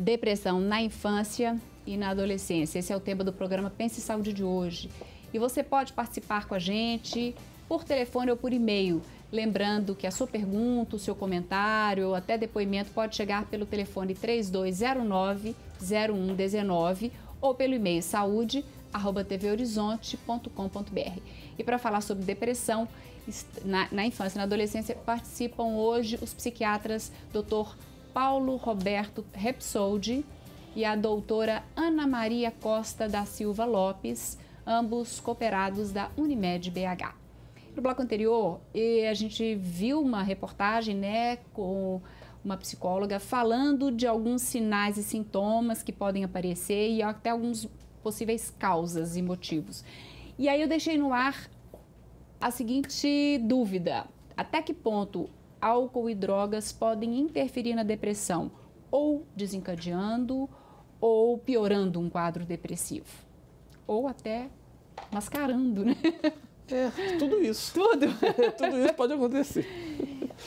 depressão na infância e na adolescência. Esse é o tema do programa Pense Saúde de hoje. E você pode participar com a gente por telefone ou por e-mail. Lembrando que a sua pergunta, o seu comentário ou até depoimento pode chegar pelo telefone 3209-0119 ou pelo e-mail saúde arroba E para falar sobre depressão na, na infância e na adolescência, participam hoje os psiquiatras Dr. Paulo Roberto Repsoldi e a doutora Ana Maria Costa da Silva Lopes, ambos cooperados da Unimed BH. No bloco anterior, a gente viu uma reportagem né, com uma psicóloga falando de alguns sinais e sintomas que podem aparecer e até alguns possíveis causas e motivos. E aí eu deixei no ar a seguinte dúvida: até que ponto álcool e drogas podem interferir na depressão, ou desencadeando ou piorando um quadro depressivo, ou até mascarando, né? É, tudo isso. Tudo. É, tudo isso pode acontecer.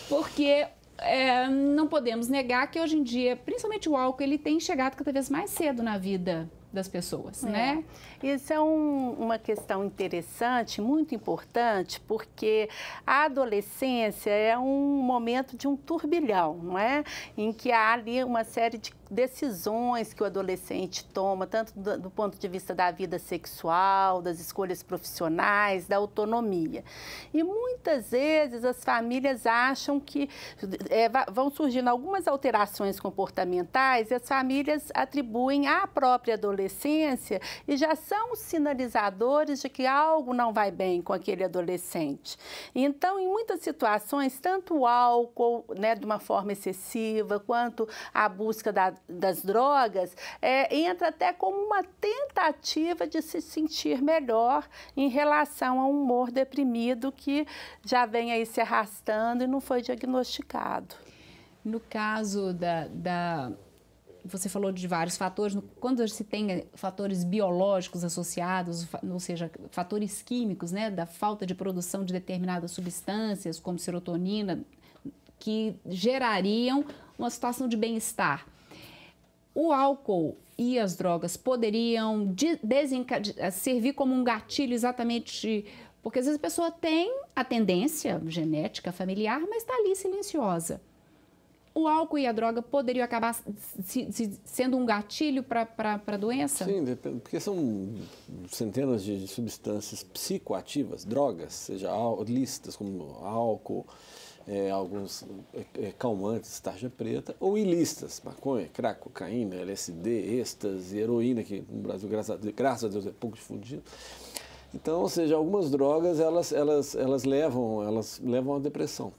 Porque é, não podemos negar que hoje em dia, principalmente o álcool, ele tem chegado cada vez mais cedo na vida das pessoas, é. né? Isso é um, uma questão interessante, muito importante, porque a adolescência é um momento de um turbilhão, não é? Em que há ali uma série de decisões que o adolescente toma, tanto do, do, ponto de vista da vida sexual, das escolhas profissionais, da autonomia. E muitas vezes as famílias acham que é, vão surgindo algumas alterações comportamentais e as famílias atribuem à própria adolescência e já são sinalizadores de que algo não vai bem com aquele adolescente. Então, em muitas situações, tanto o álcool, né, de uma forma excessiva, quanto a busca da das drogas é, entra até como uma tentativa de se sentir melhor em relação a um humor deprimido que já vem aí se arrastando e não foi diagnosticado. No caso da, da você falou de vários fatores. Quando se tem é, fatores biológicos associados, ou seja, fatores químicos, né, da falta de produção de determinadas substâncias, como serotonina, que gerariam uma situação de bem-estar o álcool e as drogas poderiam eh, servir como um gatilho exatamente. Porque às vezes a pessoa tem a tendência genética, familiar, mas está ali silenciosa. O álcool e a droga poderiam acabar se, se, sendo um gatilho para a doença? Sim, porque são centenas de substâncias psicoativas, drogas, seja listas como álcool, é, alguns é, é, calmantes, tarja preta, ou ilícitas, maconha, crack, cocaína, LSD, êxtase, heroína, que no Brasil, graças a Deus, graças a Deus é pouco difundido. Então, ou seja, algumas drogas, elas, elas, elas levam elas levam à depressão.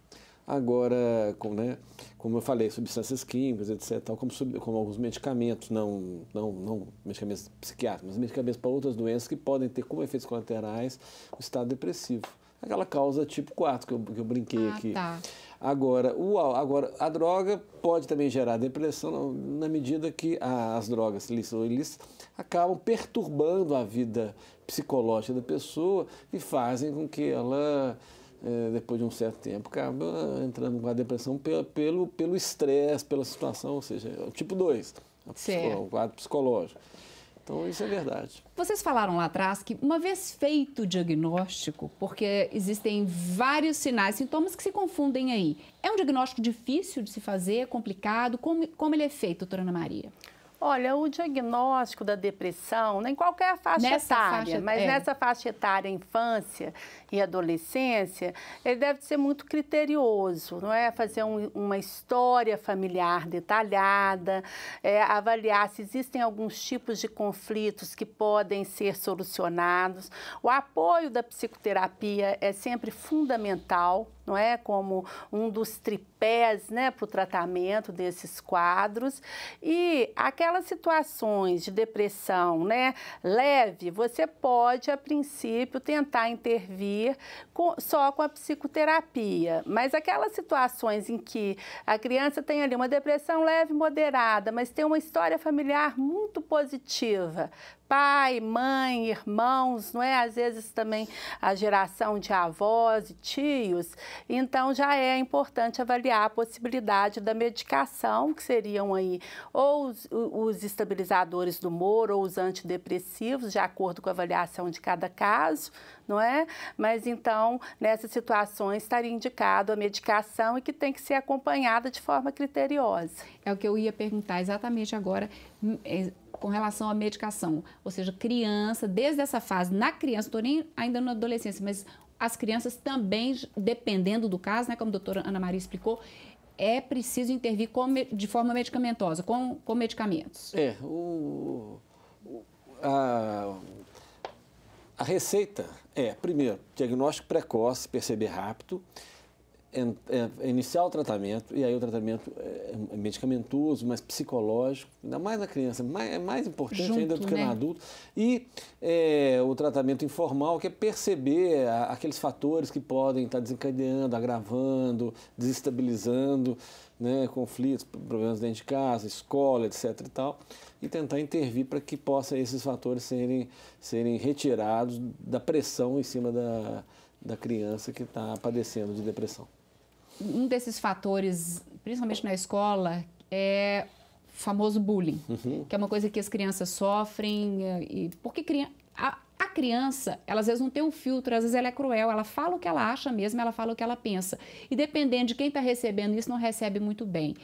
Agora, como, né, como eu falei, substâncias químicas, etc., tal, como, como alguns medicamentos, não, não, não medicamentos psiquiátricos, mas medicamentos para outras doenças que podem ter como efeitos colaterais o estado depressivo aquela causa tipo 4 que eu, que eu brinquei ah, aqui. Tá. Agora, o, agora, a droga pode também gerar depressão na medida que a, as drogas eles eles acabam perturbando a vida psicológica da pessoa e fazem com que ela, é, depois de um certo tempo, acaba entrando com a depressão pelo estresse, pelo pela situação, ou seja, é o tipo 2, é o quadro psicológico. Então, isso é verdade. Vocês falaram lá atrás que, uma vez feito o diagnóstico, porque existem vários sinais, sintomas que se confundem aí, é um diagnóstico difícil de se fazer, complicado? Como, como ele é feito, doutora Ana Maria? Olha, o diagnóstico da depressão, né, em qualquer faixa nessa etária, faixa, mas é. nessa faixa etária, infância e adolescência, ele deve ser muito criterioso, não é? Fazer um, uma história familiar detalhada, é, avaliar se existem alguns tipos de conflitos que podem ser solucionados. O apoio da psicoterapia é sempre fundamental não é? Como um dos tripés, né, para o tratamento desses quadros. E aquelas situações de depressão, né, leve, você pode, a princípio, tentar intervir com, só com a psicoterapia. Mas aquelas situações em que a criança tem ali uma depressão leve, moderada, mas tem uma história familiar muito positiva, pai, mãe, irmãos, não é? Às vezes também a geração de avós e tios. Então já é importante avaliar a possibilidade da medicação, que seriam aí ou os, os estabilizadores do humor ou os antidepressivos, de acordo com a avaliação de cada caso, não é? Mas então, nessas situações estaria indicado a medicação e que tem que ser acompanhada de forma criteriosa. É o que eu ia perguntar exatamente agora hum, é, com relação à medicação. Ou seja, criança, desde essa fase, na criança, estou nem ainda na adolescência, mas as crianças também, dependendo do caso, né, como a doutora Ana Maria explicou, é preciso intervir com, de forma medicamentosa, com, com medicamentos. É, o, o a, a receita é, primeiro, diagnóstico precoce, perceber rápido. É, é iniciar o tratamento, e aí o tratamento é, é medicamentoso, mas psicológico, ainda mais na criança, mais, é mais importante Junto, ainda do que né? no adulto. E é, o tratamento informal, que é perceber aqueles fatores que podem estar desencadeando, agravando, desestabilizando né, conflitos, problemas dentro de casa, escola, etc. e tal, e tentar intervir para que possa esses fatores serem, serem retirados da pressão em cima da, da criança que está padecendo de depressão um desses fatores, principalmente na escola, é o famoso bullying, uhum. que é uma coisa que as crianças sofrem. Eh, e, porque a, a criança, ela às vezes não tem um filtro, às vezes ela é cruel, ela fala o que ela acha mesmo, ela fala o que ela pensa. E dependendo de quem está recebendo isso, não recebe muito bem.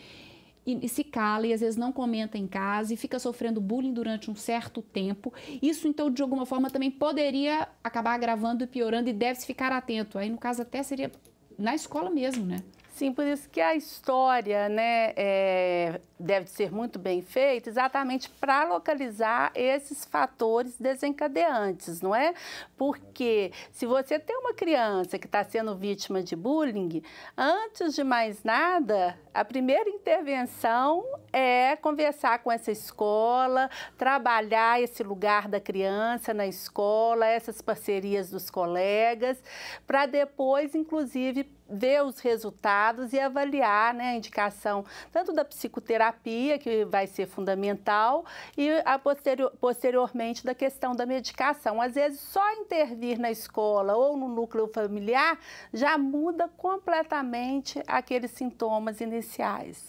E, e, se cala e às vezes não comenta em casa e fica sofrendo bullying durante um certo tempo. Isso, então, de alguma forma também poderia acabar agravando e piorando e deve-se ficar atento. Aí, no caso, até seria na escola mesmo, né? Sim, por isso que a história, né, é, deve ser muito bem feito exatamente para localizar esses fatores desencadeantes, não é? Porque se você tem uma criança que está sendo vítima de bullying, antes de mais nada, a primeira intervenção é conversar com essa escola, trabalhar esse lugar da criança na escola, essas parcerias dos colegas, para depois, inclusive, ver os resultados e avaliar né, a indicação tanto da psicoterapia terapia, que vai ser fundamental, e a posterior, posteriormente da questão da medicação. Às vezes, só intervir na escola ou no núcleo familiar já muda completamente aqueles sintomas iniciais.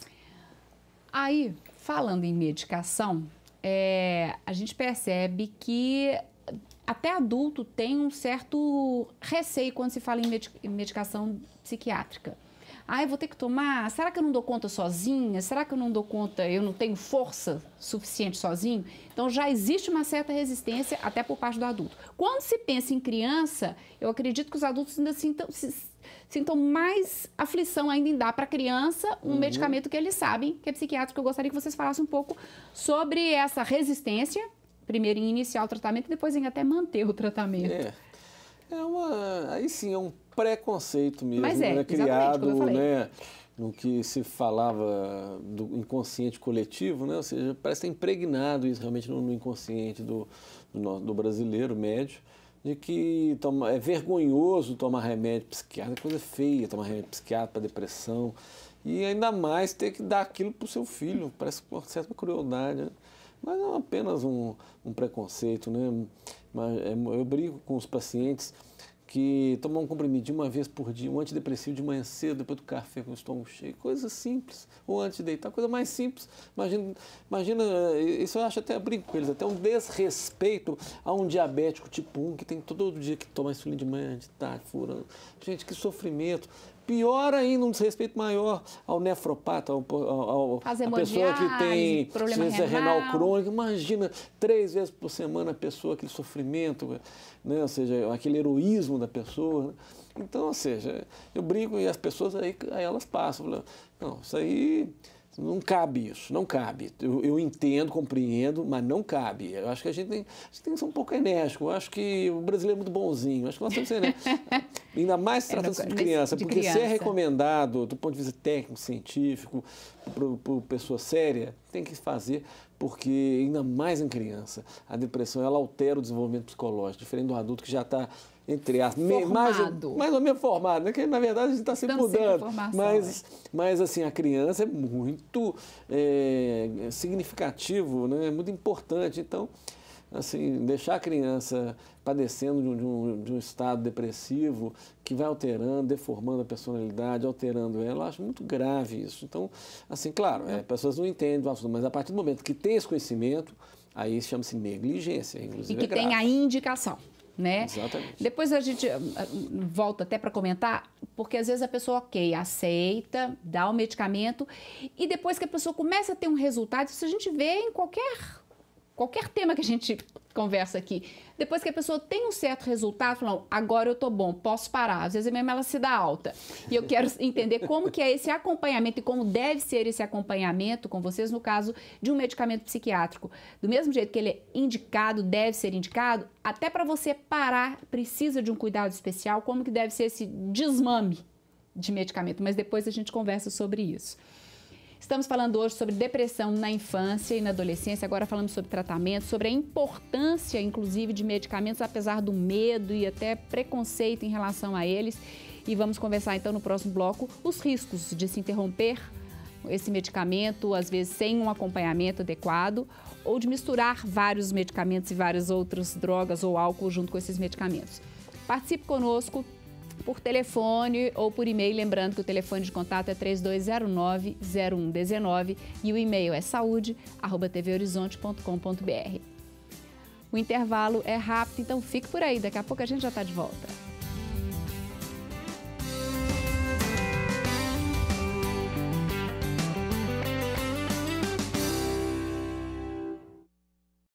Aí, falando em medicação, é, a gente percebe que até adulto tem um certo receio quando se fala em medicação psiquiátrica. Ah, eu vou ter que tomar. Será que eu não dou conta sozinha? Será que eu não dou conta? Eu não tenho força suficiente sozinho? Então já existe uma certa resistência até por parte do adulto. Quando se pensa em criança, eu acredito que os adultos ainda sintam, sintam mais aflição ainda em dar para a criança um uhum. medicamento que eles sabem que é psiquiátrico. Eu gostaria que vocês falassem um pouco sobre essa resistência primeiro em iniciar o tratamento e depois em até manter o tratamento. É. É uma. Aí sim, é um preconceito mesmo, Mas é, né? Criado, né? No que se falava do inconsciente coletivo, né? Ou seja, parece estar tá impregnado isso realmente no, inconsciente do, do, do brasileiro médio de que toma, é vergonhoso tomar remédio psiquiátrico, é coisa feia tomar remédio psiquiátrico para depressão. E ainda mais ter que dar aquilo para o seu filho. Parece uma certa crueldade. Né? mas não apenas um, um preconceito, né? Mas é, eu brigo com os pacientes que tomam um comprimidinho uma vez por dia, um antidepressivo de manhã cedo, depois do café com o estômago cheio, coisa simples, ou antes de deitar, coisa mais simples. Imagina, imagina isso eu acho até, brinco com eles, até um desrespeito a um diabético tipo 1 que tem todo dia que toma insulina de manhã, de tarde, furando. Gente, que sofrimento pior ainda, um desrespeito maior ao nefropata, ao, ao, a pessoa que tem doença renal. crônica. Imagina, três vezes por semana a pessoa, aquele sofrimento, né? ou seja, aquele heroísmo da pessoa. Né? Então, ou seja, eu brinco e as pessoas aí, aí elas passam. Falam, não, isso aí não cabe isso, não cabe. Eu, eu, entendo, compreendo, mas não cabe. Eu acho que a gente tem, a gente tem que ser um pouco enérgico. Eu acho que o brasileiro é muito bonzinho. Eu acho que nós temos que ser né? Ainda mais tratando se de criança, de porque criança. se é recomendado do ponto de vista técnico, científico, por pessoa séria, tem que fazer, porque ainda mais em criança, a depressão ela altera o desenvolvimento psicológico, diferente do adulto que já está entre as mais, mais ou menos formado, né? que na verdade a gente está se Estamos mudando, mas, é. mas assim, a criança é muito é, significativo, né? é muito importante, então assim, deixar a criança padecendo de um, de um, estado depressivo que vai alterando, deformando a personalidade, alterando ela, eu acho muito grave isso. Então, assim, claro, é, é. pessoas não entendem o assunto, mas a partir do momento que tem esse conhecimento, aí chama-se negligência, inclusive. E é que é tem a indicação. Né? Exatamente. Depois a gente ah, ah, volta até para comentar, porque às vezes a pessoa, ok, aceita, dá o medicamento, e depois que a pessoa começa a ter um resultado, isso a gente vê em qualquer qualquer tema que a gente conversa aqui. Depois que a pessoa tem um certo resultado, falam, agora eu estou bom, posso parar. Às vezes mesmo ela se dá alta. E eu quero entender como que é esse acompanhamento e como deve ser esse acompanhamento com vocês no caso de um medicamento psiquiátrico. Do mesmo jeito que ele é indicado, deve ser indicado, até para você parar precisa de um cuidado especial, como que deve ser esse desmame de medicamento, mas depois a gente conversa sobre isso. Estamos falando hoje sobre depressão na infância e na adolescência, agora falamos sobre tratamento, sobre a importância, inclusive, de medicamentos, apesar do medo e até preconceito em relação a eles. E vamos conversar então no próximo bloco os riscos de se interromper esse medicamento, às vezes sem um acompanhamento adequado, ou de misturar vários medicamentos e várias outras drogas ou álcool junto com esses medicamentos. Participe conosco, por telefone ou por e-mail. Lembrando que o telefone de contato é 3209-0119 e o e-mail é saúde.tvhorizonte.com.br. O intervalo é rápido, então fique por aí, daqui a pouco a gente já está de volta.